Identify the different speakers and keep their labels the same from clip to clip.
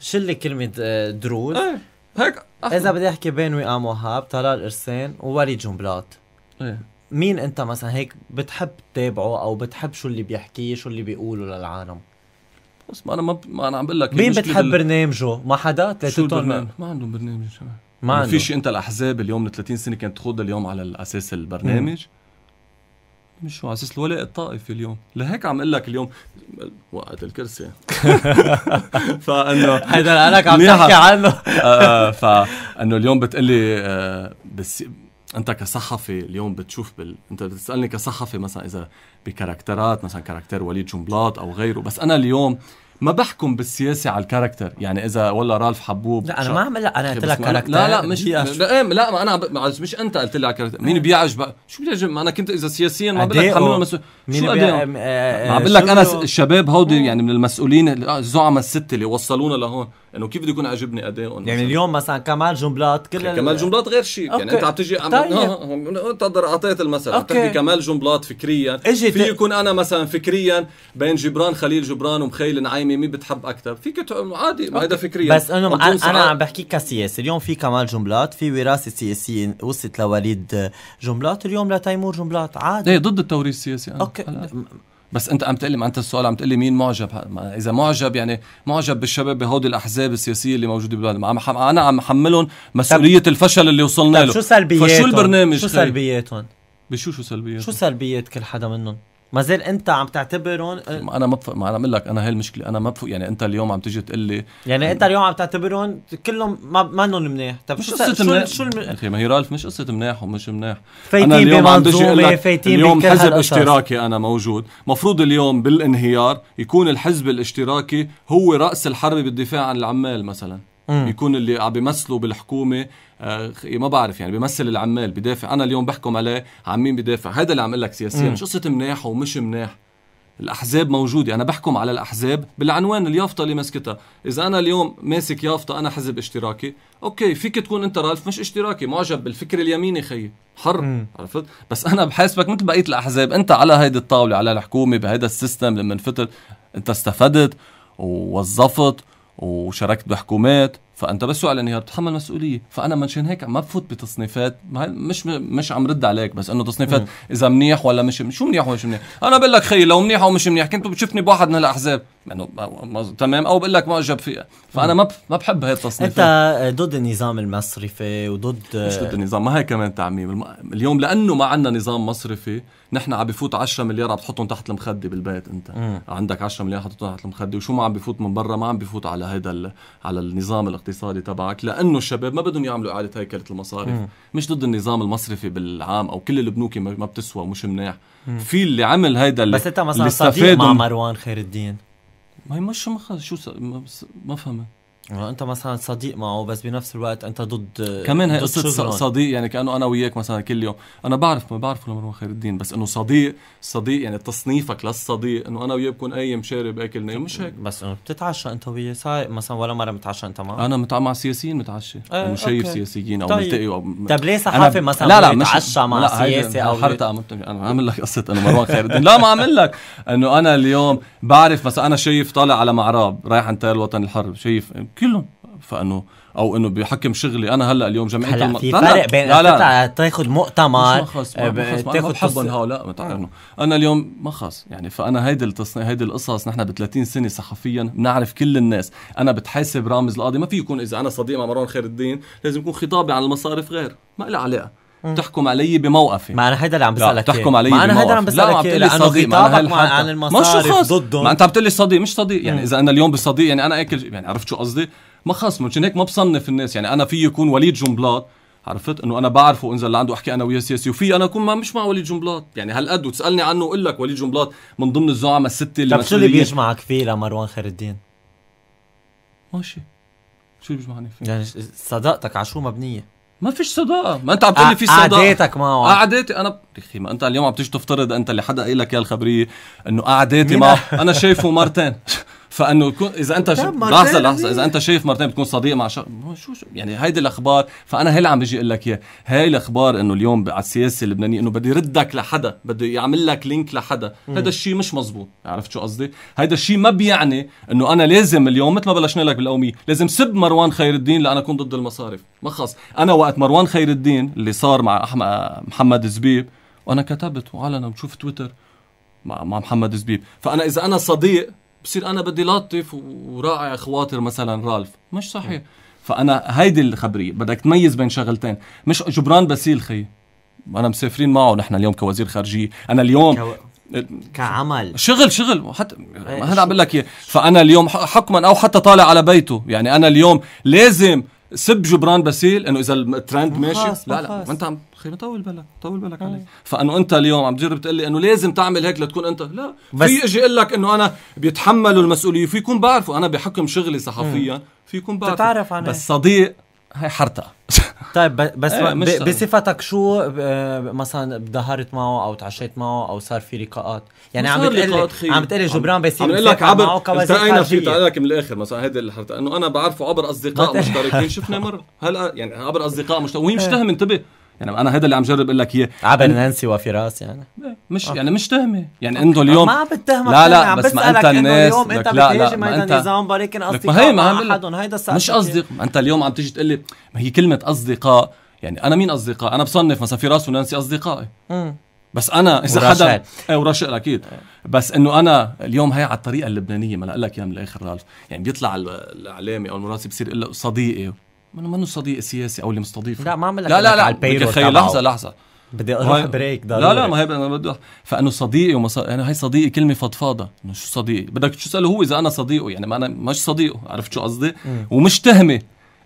Speaker 1: شلي كلمه آه، درود ايه هيك اذا بدي احكي بين وئام وهاب طلال قرسين ووليد جنبلاط ايه مين انت مثلا هيك بتحب تتابعه او بتحب شو اللي بيحكيه شو اللي بيقوله للعالم بس ما انا ما, ب... ما انا عم بقول لك مين بتحب دل... برنامجه؟ ما حدا؟ شو البرنامج؟ ما عندهم برنامج ما عندهم فيش
Speaker 2: انت الاحزاب اليوم من 30 سنه كانت تخوض اليوم على اساس البرنامج
Speaker 1: مم. مش
Speaker 2: على اساس الولاء الطائفي اليوم لهيك عم اقول لك اليوم وقت الكرسي فانه هيدا لك عم تحكي عنه آه، آه، فانه اليوم بتقلي لي آه، بس انت كصحفي اليوم بتشوف بال... انت بتسالني كصحفي مثلا اذا بكاركترات مثلا كاركتر وليد جنبلاط او غيره بس انا اليوم آه ما بحكم بالسياسه على الكاركتر يعني اذا والله رالف حبوب لا انا ما عم لا انا قلت لك كاركتر لا لا مش لا لا, إيه، لا ما انا ب... مش انت قلت لي على الكاركتر مين بيعجبك شو بيعجب ما انا كنت اذا سياسيا ما بقول لك خلونا مين شو ادائهم
Speaker 1: ما عم بقول لك انا
Speaker 2: الشباب هودي يعني من المسؤولين الزعماء السته اللي وصلونا لهون انه كيف بده يكون عاجبني ادائهم يعني
Speaker 1: اليوم مثلا كمال جنبلاط كل كمال جنبلاط غير شيء يعني انت عم تجي طيب.
Speaker 2: انت اعطيت المثل عم كمال جنبلاط فكريا في يكون انا مثلا فكريا بين جبران خليل جبران ومخيل نعيم مين بتحب اكثر فيك عادي ما هذا فكريا بس انه انا, أنا عم
Speaker 1: بحكي كسياسه اليوم في كمال جملات في وراثه سياسيه وصلت لوليد آه، جملات اليوم لتيمور جملات عادي ايه ضد التوريث السياسي انا اوكي
Speaker 2: بس انت عم تقلي ما انت السؤال عم تقلي مين معجب ما اذا معجب يعني معجب بالشباب بهودي الاحزاب السياسيه اللي موجوده بالبلاد عم انا عم حملهم مسؤوليه طب الفشل اللي وصلنا له شو سلبياتهم فشو البرنامج شو
Speaker 1: سلبياتهم بشو شو سلبيات شو سلبيات كل حدا منهم ما زال انت
Speaker 2: عم تعتبرهم آه، ما انا ما بفق ما انا عم لك انا هي المشكله انا ما بفق يعني انت اليوم عم تيجي تقول لي يعني انت
Speaker 1: اليوم عم تعتبرهم كلهم ما منهم منيح طيب شو قصه شو اخي
Speaker 2: ما هي رالف مش قصه مناح ومش مناح فايتين بمنظومه فايتين اليوم حزب اشتراكي انا موجود مفروض اليوم بالانهيار يكون الحزب الاشتراكي هو راس الحرب بالدفاع عن العمال مثلا م. يكون اللي عم بيمثلوا بالحكومه آه إيه، ما بعرف يعني بيمثل العمال بدافع انا اليوم بحكم عليه عن مين بدافع هذا اللي عم اقول لك سياسيا مش قصه مناح ومش مناح الاحزاب موجوده انا بحكم على الاحزاب بالعنوان اليافطه اللي ماسكتها اذا انا اليوم ماسك يافطه انا حزب اشتراكي اوكي فيك تكون انت رالف مش اشتراكي معجب بالفكر اليميني خيي حر عرفت بس انا بحاسبك مثل بقيه الاحزاب انت على هيدي الطاوله على الحكومه بهيدا السيستم لما انفتت انت استفدت ووظفت وشاركت بحكومات فانت بس سؤال انه يعني بتتحمل مسؤوليه فانا منشان هيك ما بفوت بتصنيفات مش مش عم رد عليك بس انه تصنيفات اذا منيح ولا مش شو منيح ولا مش منيح انا بقول لك خيي لو منيح او مش منيح كنت بتشوفني بواحد من الاحزاب يعني تمام او بقول لك ما اجب فيها فانا ما ما بحب هي التصنيفات انت
Speaker 1: ضد النظام المصرفي وضد مش ضد النظام ما هي كمان
Speaker 2: تعميم اليوم لانه ما عندنا نظام مصرفي نحن عم بفوت 10 مليار عم تحطهم تحت المخده بالبيت انت م. عندك 10 مليار حطيتهم تحت المخده وشو ما عم بفوت من برا ما عم بفوت على هذا على النظام الاقتصادي الاقتصادي تبعك لانه الشباب ما بدهم يعملوا اعاده هيكله المصارف مم. مش ضد النظام المصرفي بالعام او كل البنوك ما بتسوى ومش مناح في اللي عمل هيدا اللي بس انت مثلا صديق مع
Speaker 1: مروان خير الدين
Speaker 2: ما هي مش شو ما ما فهمت
Speaker 1: انت مثلا صديق معه بس بنفس الوقت انت ضد كمان هي قصه صديق يعني كانه انا
Speaker 2: وياك مثلا كل يوم انا بعرف ما بعرف مروان خير الدين بس انه صديق صديق يعني تصنيفك للصديق انه انا وياه بكون قايم شارب اكل نايم مش هيك بس انه
Speaker 1: بتتعشى انت وياه سايق مثلا ولا مره متعشى انت معه
Speaker 2: انا متع... مع سياسيين متعشى ايه يعني شايف سياسيين او طيب. ملتقي طيب. او طيب ليه صحافي مثلا لا لا مش... مع لا سياسي او حرتها انا عامل لك قصه انه مروان خير الدين لا ما عامل لك انه انا اليوم بعرف مثلا انا شايف طالع على معراب رايح انتهي الوطن الحر شايف كلهم فانه او انه بحكم شغلي انا هلا اليوم جمعيه هلا في فرق بين لا لا. تاخذ مؤتمر تاخذ حبهم هؤلاء انا اليوم ما خص يعني فانا هيدي التصنيف هيدي القصص نحن ب 30 سنه صحفيا بنعرف كل الناس انا بتحاسب رامز القاضي ما في يكون اذا انا صديق مع مروان خير الدين لازم يكون خطابي عن المصارف غير ما لها علاقه تحكم علي بموقفي ما انا هيدا اللي عم بسالك تحكم علي ما انا هيدا عم بسالك لا لانه خطابك عن المصاري ضدهم ما انت عم تقول لي صديق مش صديق يعني اذا انا اليوم بصديق يعني انا اكل يعني عرفت شو قصدي ما خاص مشان هيك ما بصنف الناس يعني انا في يكون وليد جنبلاط عرفت انه انا بعرفه انزل لعنده احكي انا وياه سياسي وفي انا اكون ما مش مع وليد جنبلاط يعني هالقد وتسالني عنه اقول لك وليد جنبلاط من
Speaker 1: ضمن الزعماء السته اللي طب شو اللي بيجمعك فيه لمروان خير الدين؟ ماشي شو اللي بيجمعني فيه؟ يعني صداقتك على شو مبنيه؟ ما فيش صداقه ما انت عم تقول لي في صداقه قعداتك معه قعدتي
Speaker 2: انا اخي ما انت اليوم عم تيجي تفترض انت اللي حدا قايل لك يا الخبريه انه قعداتي معه انا شايفه مرتين فانه يكون اذا انت ش... لحظه لحظه اذا انت شايف مرتين بتكون صديق مع شخص شو, شو يعني هيدي الاخبار فانا هي اللي عم بيجي اقول لك اياه هي الاخبار انه اليوم على السياسه اللبنانيه انه بده يردك لحدا بده يعمل لك لينك لحدا هذا الشيء مش مزبوط عرفت شو قصدي هيدا الشيء ما بيعني انه انا لازم اليوم مثل ما بلشنا لك بالقوميه لازم سب مروان خير الدين لأنا اكون ضد المصارف ما خص انا وقت مروان خير الدين اللي صار مع احمد محمد زبيب وانا كتبت وعلنا بنشوف تويتر مع محمد زبيب فانا اذا انا صديق بصير انا بدي لطف وراعي خواطر مثلا رالف مش صحيح فانا هيدي الخبريه بدك تميز بين شغلتين مش جبران باسيل خي انا مسافرين معه نحن اليوم كوزير خارجيه انا اليوم كو... كعمل شغل شغل حتى هلا إيه، عم بقول لك إيه. فانا اليوم حكما او حتى طالع على بيته يعني انا اليوم لازم سب جبران باسيل انه اذا الترند ماشي لا لا ما انت عم اخي طول بالك طول بالك علي آه. فانه انت اليوم عم تجرب تقول لي انه لازم تعمل هيك لتكون انت لا في اجي اقول لك انه انا بيتحملوا المسؤوليه فيكم بعرفوا انا بحكم شغلي صحفيا فيكم بعرفوا بس صديق هي حرطه طيب بس ايه
Speaker 1: بصفتك شو مثلا ظهرت معه او تعشيت معه او صار في لقاءات يعني عم بتقلي عم بتقلي جبران بيصير عم بقول لك عبر التقينا فيه لك
Speaker 2: من الاخر مثلا هيدي الحرطه انه انا بعرفه عبر اصدقاء مشتركين شفنا مره هلا يعني عبر اصدقاء مشتركين وهي مشتهم إيه. انتبه يعني انا
Speaker 1: هذا اللي عم جرب اقول لك اياه عبر نانسي وفراس يعني
Speaker 2: مش آه. يعني مش تهمه يعني آه. انه اليوم ما عم
Speaker 1: بتهمك لا لا بس ما انت الناس اليوم انت لا لا ما انت نظام ولكن اصدقاء ما هي ما هيدا مش
Speaker 2: اصدق ما انت اليوم عم تيجي تقول لي ما هي كلمه اصدقاء يعني انا مين اصدقاء انا بصنف مثلا فراس ونانسي اصدقائي بس انا اذا حدا ايه ورشا اكيد بس انه انا اليوم هي على الطريقه اللبنانيه ما انا اقول لك اياها من الاخر رالف يعني بيطلع الاعلامي او المراسل بصير يقول له صديقي من منه صديق سياسي او اللي مستضيفه لا ما عم لا لا لا تخيل البيرول خي لحظه لحظه بدي اروح بريك ضروري لا لا ما هي انا بدي فانه صديقي ومص... انا يعني هي صديقي كلمه فضفاضه انه شو صديقي بدك تساله هو اذا انا صديقه يعني ما انا مش صديقه عرفت شو قصدي ومش تهمه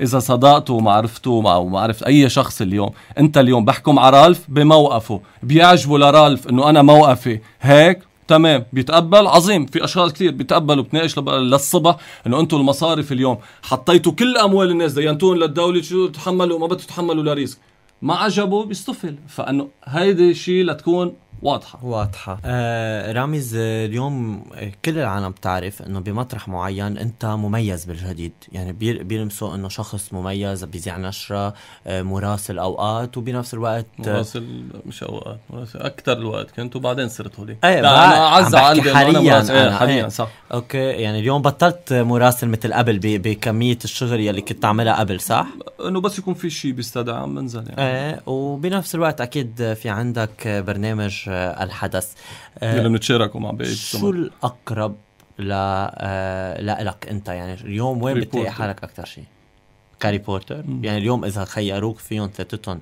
Speaker 2: اذا صداقته ومعرفته عرفت اي شخص اليوم انت اليوم بحكم على رالف بموقفه بيعجبه لرالف انه انا موقفي هيك تمام بيتقبل عظيم في اشخاص كثير بيتقبلوا بتناقش للصبح انه انتم المصارف اليوم حطيتوا كل اموال الناس دينتوهم للدوله شو تحملوا ما بدكم تتحملوا لريسك ما عجبه بيستفل
Speaker 1: فانه هيدي الشيء لتكون واضحة واضحة آه رامز اليوم آه، كل العالم بتعرف انه بمطرح معين انت مميز بالجديد يعني بيلمسوا انه شخص مميز بيذيع نشرة آه مراسل اوقات وبنفس الوقت آه، مراسل مش اوقات
Speaker 2: مراسل اكثر الوقت كنت وبعدين صرت هولي ايه لا انا اعز عندي حاليا أنا إيه، أنا حاليا إيه. صح
Speaker 1: اوكي يعني اليوم بطلت مراسل مثل قبل بكمية الشغل يلي كنت تعملها قبل صح؟
Speaker 2: انه بس يكون في شيء بيستدعى بنزل
Speaker 1: يعني ايه وبنفس الوقت اكيد في عندك برنامج الحدث اللي إيه، بنتشاركه مع بقيه شو الاقرب ل آه، لك انت يعني اليوم وين بتلاقي حالك اكثر شيء؟ كريبورتر مم. يعني اليوم اذا خيروك فيهم ثلاثتهم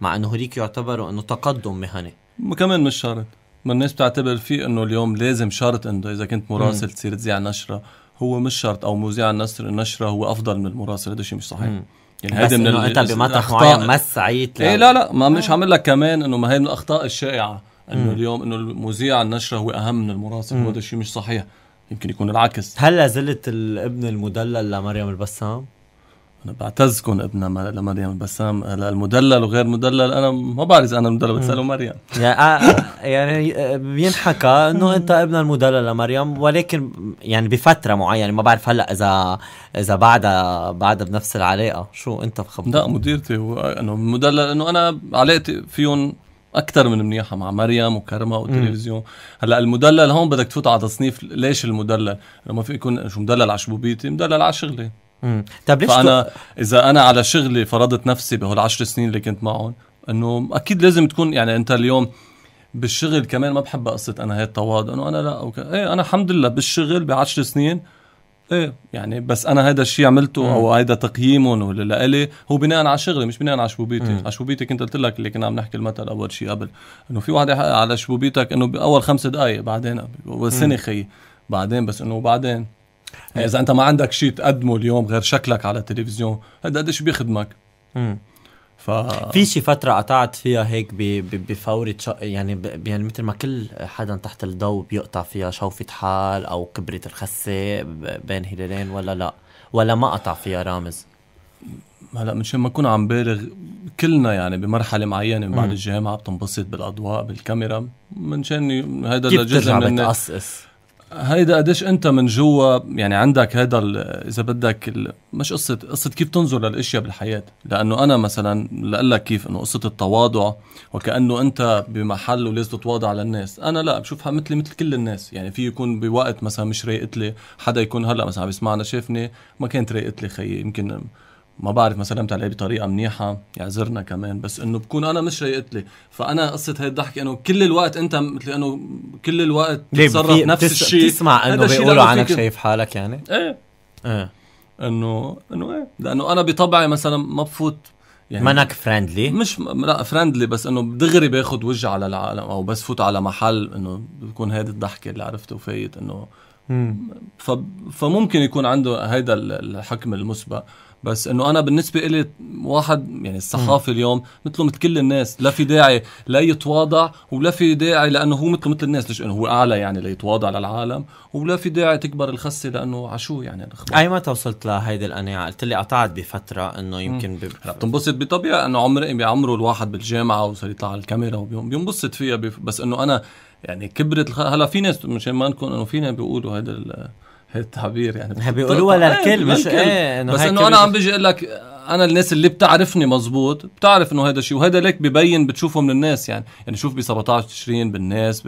Speaker 1: مع انه هوليك يعتبروا انه تقدم مهني
Speaker 2: كمان مش شرط ما الناس
Speaker 1: بتعتبر فيه انه اليوم لازم
Speaker 2: شرط انه اذا كنت مراسل تصير تذيع نشره هو مش شرط او مذيع النشر النشره هو افضل من المراسل هذا شيء مش صحيح مم. يعني بس انه انت بمطرح معين ما السعيد ايه لا لا ما مش عم لك كمان انه ما هي من الاخطاء الشائعه انه اليوم انه المذيع النشره هو اهم من المراسل وهذا الشيء مش صحيح يمكن يكون العكس هلا زلت الابن المدلل لمريم البسام؟ انا بعتزكم ابنها لمريم بسام هلا المدلل وغير مدلل انا ما
Speaker 1: بعرف اذا انا المدلل بتسالوا مريم آه، آه، يعني يعني بينحكى انه انت ابن المدلل لمريم ولكن يعني بفتره معينه ما بعرف هلا اذا اذا بعدها بعدها بنفس العلاقه شو انت بخبر لا مديرتي هو انه المدلل انه انا
Speaker 2: علاقتي فيهم اكثر من منيحه مع مريم وكرمه والتلفزيون هلا المدلل هون بدك تفوت على تصنيف ليش المدلل ما في يكون شو مدلل على شبوبيتي مدلل على شغلي طيب ليش فانا اذا انا على شغلي فرضت نفسي بهول 10 سنين اللي كنت معهم انه اكيد لازم تكون يعني انت اليوم بالشغل كمان ما بحب قصه انا هي التواضع انه انا لا أوكي. ايه انا الحمد لله بالشغل ب 10 سنين ايه يعني بس انا هذا الشيء عملته مم. او هذا تقييمهم ولا لإلي هو بناء على شغلي مش بناء على شبوبيتي على شبوبيتي كنت قلت لك اللي كنا عم نحكي المثل اول شيء قبل انه في واحد على شبوبيتك انه باول خمس دقائق بعدين والسنه خيي بعدين بس انه بعدين إيه. اذا انت ما عندك شيء تقدمه اليوم غير شكلك
Speaker 1: على التلفزيون هذا قديش بيخدمك امم ف... في شي فترة قطعت فيها هيك بفوري يعني ب... يعني مثل ما كل حدا تحت الضوء بيقطع فيها شوفة حال أو كبرت الخسة بين هلالين ولا لا ولا ما قطع فيها رامز هلا مشان ما اكون عم بالغ كلنا يعني بمرحله معينه
Speaker 2: من بعد الجامعه بتنبسط بالاضواء بالكاميرا منشان هذا كيف جزء من بتقصقص هيدا قديش انت من جوا يعني عندك هيدا اذا بدك مش قصه قصه كيف تنظر للاشياء بالحياه لانه انا مثلا لاقول كيف انه قصه التواضع وكانه انت بمحل ولازم تتواضع للناس انا لا بشوفها مثلي مثل كل الناس يعني في يكون بوقت مثلا مش رايقت لي حدا يكون هلا مثلا عم يسمعنا شافني ما كانت رايقت لي خيي يمكن ما بعرف ما سلمت عليه بطريقه منيحه يعذرنا كمان بس انه بكون انا مش ريقت لي فانا قصه هي الضحكه انه كل الوقت انت مثل انه كل الوقت تتصرف نفس بتس... الشيء تسمع انه بيقولوا عنك شايف
Speaker 1: حالك يعني ايه ايه انه
Speaker 2: انه ايه لانه انا بطبعي مثلا ما بفوت يعني منك فريندلي مش م... لا فريندلي بس انه دغري باخذ وجه على العالم او بس فوت على محل انه بتكون هيدي الضحكه اللي عرفته وفايت انه ف... فممكن يكون عنده هيدا الحكم المسبق بس انه انا بالنسبه لي واحد يعني الصحافي اليوم مثله مثل كل الناس لا في داعي لا يتواضع ولا في داعي لانه هو مثله مثل الناس ليش انه هو اعلى يعني ليتواضع للعالم ولا في داعي تكبر الخسه لانه عشو يعني الاخبار
Speaker 1: اي متى وصلت لهيدي القناعه قلت لي قطعت بفتره انه يمكن ب... بتنبسط بطبيعه انه عمر بيعمروا الواحد بالجامعه
Speaker 2: وصار يطلع على الكاميرا وبينبسط فيها بف... بس انه انا يعني كبرت الخ... هلا في ناس مشان ما نكون انه فينا بيقولوا هذا التعبير يعني بيقولوها طيب، للكل طيب، مش ايه انه بس انه انا عم بيجي اقول لك انا الناس اللي بتعرفني مزبوط بتعرف انه هذا الشيء وهذا ليك ببين بتشوفه من الناس يعني يعني شوف ب 17 تشرين بالناس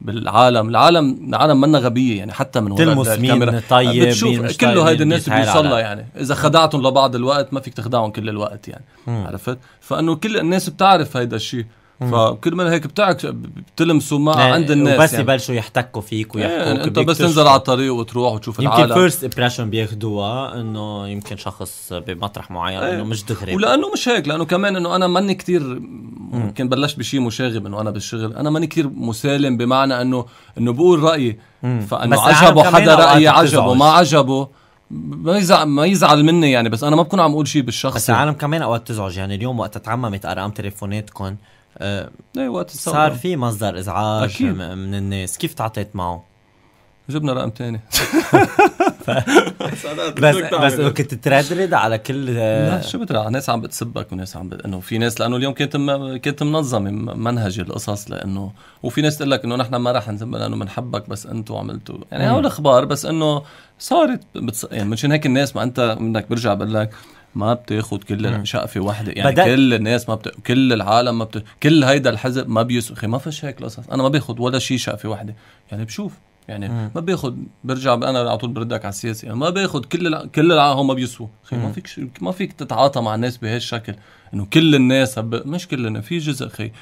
Speaker 2: بالعالم العالم العالم منا غبيه يعني حتى من وراء الكاميرا طيب بتشوف كله طيب، هيدا الناس بيوصل يعني اذا خدعتهم لبعض الوقت ما فيك تخدعهم كل الوقت يعني م. عرفت فانه كل الناس بتعرف هيدا الشيء فكل من هيك بتاعك بتلمسوا ما آه، عند الناس بس يعني. يبلشوا يحتكوا فيك إيه، ويحكوا يعني انت بس تنزل على الطريق وتروح وتشوف يمكن العالم يمكن فيرست
Speaker 1: امبريشن بياخذوها انه يمكن شخص بمطرح معين إيه. انه مش دغري ولانه
Speaker 2: مش هيك لانه كمان انه انا ماني كثير يمكن بلشت بشيء مشاغب انه انا بالشغل انا ماني كثير مسالم بمعنى انه انه بقول رايي
Speaker 1: فانه عجبه حدا رايي عجبه ما عجبه ما يزعل ما يزعل مني يعني بس انا ما بكون عم اقول شيء بالشخص بس العالم كمان اوقات تزعج يعني اليوم وقت تعممت ارقام تليفوناتكم آه، ايه وقت صار في مصدر ازعاج أكيد. من الناس كيف تعاطيت معه؟ جبنا رقم تاني بس بس كنت تردرد على
Speaker 2: كل لا شو بترى ناس عم بتسبك وناس عم بت... انه في ناس لانه اليوم كنت م... كنت منظمه منهج القصص لانه وفي ناس تقول لك انه نحن ما رح نذم لانه بنحبك بس انتم عملتوا يعني هول اخبار بس انه صارت بتص... يعني مشان هيك الناس ما انت منك برجع بقول لك ما بتاخد كل شقفه واحده يعني بدأ... كل الناس ما بت... كل العالم ما بت... كل هيدا الحزب ما بيسوى ما فيش هيك قصص انا ما باخد ولا شيء شقفه واحده يعني بشوف يعني مم. ما باخذ برجع انا على طول بردك على السياسه يعني ما باخذ كل الع... كل العالم ما بيسوى اخي ما فيك ش... ما فيك تتعاطى مع الناس بهالشكل انه كل الناس هب... مش كل الناس في جزء اخي